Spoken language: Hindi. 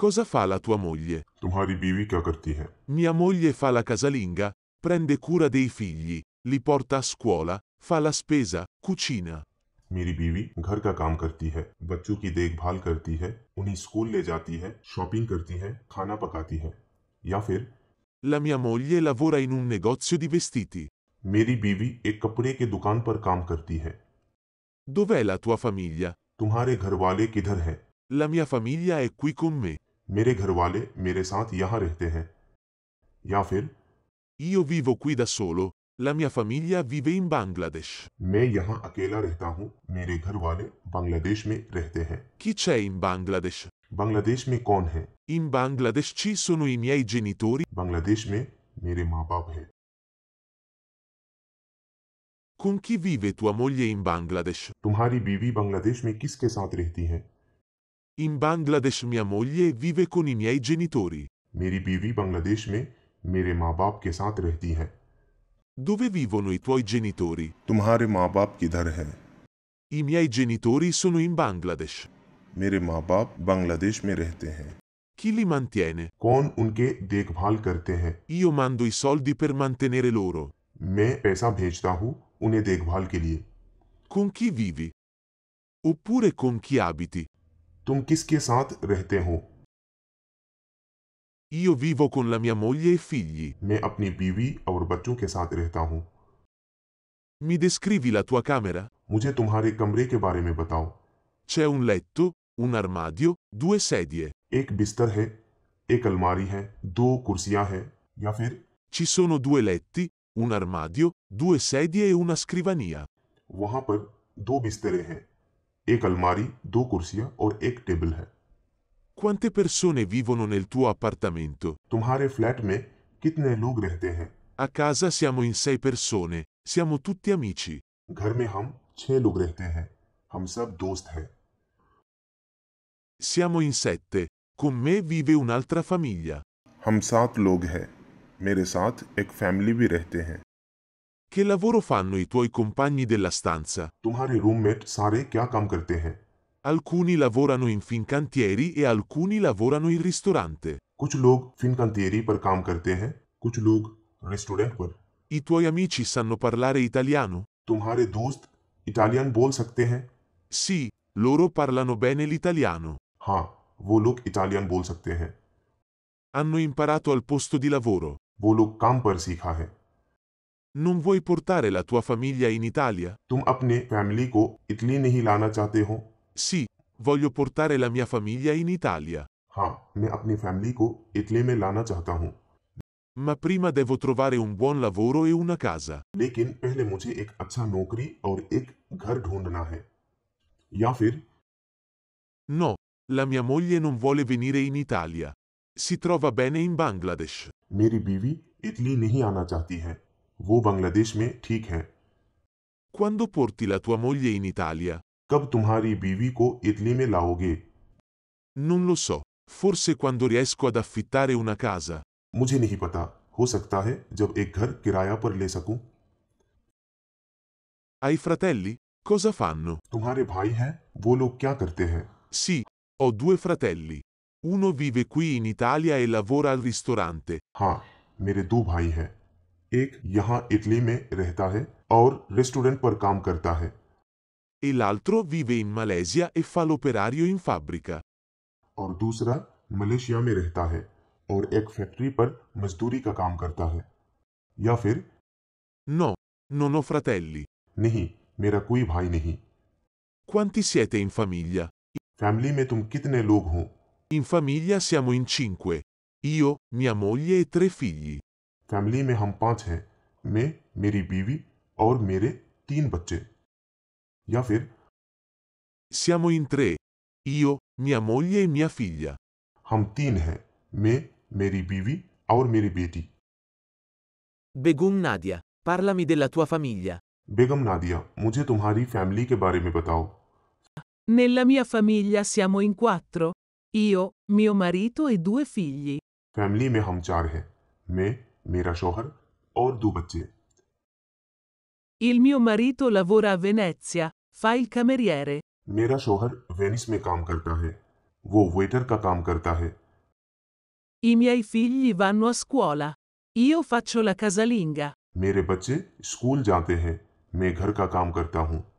Cosa fa la tua moglie? Mia moglie fa la casalinga, prende cura dei figli, li porta a scuola, fa la spesa, cucina. मेरी बीवी घर का काम करती है बच्चों की देखभाल करती है उन्हें स्कूल ले जाती है शॉपिंग करती है खाना पकाती है या फिर La mia moglie lavora in un negozio di vestiti. मेरी बीवी एक कपड़े के दुकान पर काम करती है Dov'è la tua famiglia? तुम्हारे घर वाले किधर है La mia famiglia è qui con me. मेरे घर वाले मेरे साथ यहां रहते हैं या फिर Io vivo qui da solo, la mia famiglia vive in Bangladesh. मैं यहां अकेला रहता हूं, मेरे घर वाले बांग्लादेश में रहते हैं Chi c'è in Bangladesh? Bangladesh में कौन है In Bangladesh ci sono i miei genitori. Bangladesh में मेरे माँ बाप है Con chi vive tua moglie in Bangladesh? तुम्हारी बीवी बांग्लादेश में किसके साथ रहती है In Bangladesh mia moglie vive con i miei genitori. मेरी बीवी बांग्लादेश में मेरे माँ बाप के साथ रहती Dove vivono i tuoi genitori? तुम्हारे माँ बाप किधर I miei genitori sono in Bangladesh. मेरे माँ बाप बांग्लादेश में रहते Chi li mantiene? कौन उनके देखभाल करते हैं Io mando i soldi per mantenere loro. मैं पैसा भेजता हूँ उन्हें देखभाल के लिए Con chi vivi? Oppure con chi abiti? तुम किसके साथ रहते हो Io vivo con la mia moglie e figli. मैं अपनी बीवी और बच्चों के साथ रहता हूँ Mi descrivi la tua camera? मुझे तुम्हारे कमरे के बारे में बताओ C'è un letto, un armadio, due sedie. एक बिस्तर है एक अलमारी है दो कुर्सियां हैं या फिर Ci sono due letti, un armadio, due sedie e una scrivania. वहां पर दो बिस्तरे हैं एक अलमारी दो कुर्सियां और एक टेबल है Quante persone vivono nel tuo appartamento? तुम्हारे फ्लैट में कितने लोग रहते हैं A casa siamo in sei persone, siamo tutti amici. घर में हम छह लोग रहते हैं हम सब दोस्त हैं Siamo in sette, con me vive un'altra famiglia. हम सात लोग हैं मेरे साथ एक फैमिली भी रहते हैं Che lavoro fanno i tuoi compagni della stanza? तुम्हारे रूममेट सारे क्या काम करते हैं Alcuni lavorano in fincantieri e alcuni lavorano in ristorante. कुछ लोग फिनकांतियरी पर काम करते हैं कुछ लोग रेस्टोरेंट पर I tuoi amici sanno parlare italiano? तुम्हारे दोस्त इटालियन बोल सकते हैं Sì, loro parlano bene l'italiano. हाँ वो लोग इटालियन बोल सकते हैं Hanno imparato al posto di lavoro. वो लोग काम पर सीखा है non vuoi portare la tua famiglia in Italia? तुम अपने फैमिली को इटली नहीं लाना चाहते हो Sì, voglio portare la mia famiglia in Italia. हाँ मैं अपनी फैमिली को इटली में लाना चाहता हूँ Ma prima devo trovare un buon lavoro e una casa. लेकिन पहले मुझे एक अच्छा नौकरी और एक घर ढूंढना है या फिर No, la mia moglie non vuole venire in Italia. Si trova bene in Bangladesh. मेरी bivi इटली नहीं आना चाहती है वो बांग्लादेश में ठीक है Quando porti la tua moglie in Italia? कब तुम्हारी बीवी को इटली में लाओगे Non lo so, forse quando riesco ad affittare una casa. मुझे नहीं पता हो सकता है जब एक घर किराया पर ले सकूं Hai fratelli? Cosa fanno? तुम्हारे भाई हैं वो लोग क्या करते हैं Sì, ho due fratelli. Uno vive qui in Italia e lavora al ristorante. हाँ मेरे दो भाई हैं एक यहाँ इटली में रहता है और रेस्टोरेंट पर काम करता है e l'altro vive in Malesia e fa l'operario in fabbrica. और दूसरा मलेशिया में रहता है और एक फैक्ट्री पर मजदूरी का काम करता है या फिर No, non ho fratelli. नहीं मेरा कोई भाई नहीं Quanti siete in famiglia? Family में तुम कितने लोग हो In famiglia siamo in cinque. Io, mia moglie e tre figli. Family में हम पाँच हैं मैं मेरी बीवी और मेरे तीन बच्चे या फिर Siamo in tre. Io, mia moglie e mia figlia. हम तीन हैं मैं मेरी बीवी और मेरी बेटी Begum Nadia, parlami della tua famiglia. बेगम नादिया मुझे तुम्हारी फैमिली के बारे में बताओ Nella mia famiglia siamo in quattro. Io, mio marito e due figli. Family में हम चार हैं मैं मेरा शोहर और दो बच्चे Il mio marito lavora a Venezia, fa il cameriere. मेरा शोहर वेनिस में काम करता है वो वेटर का काम करता है I miei figli vanno a scuola. Io faccio la casalinga. मेरे बच्चे स्कूल जाते हैं मैं घर का काम करता हूँ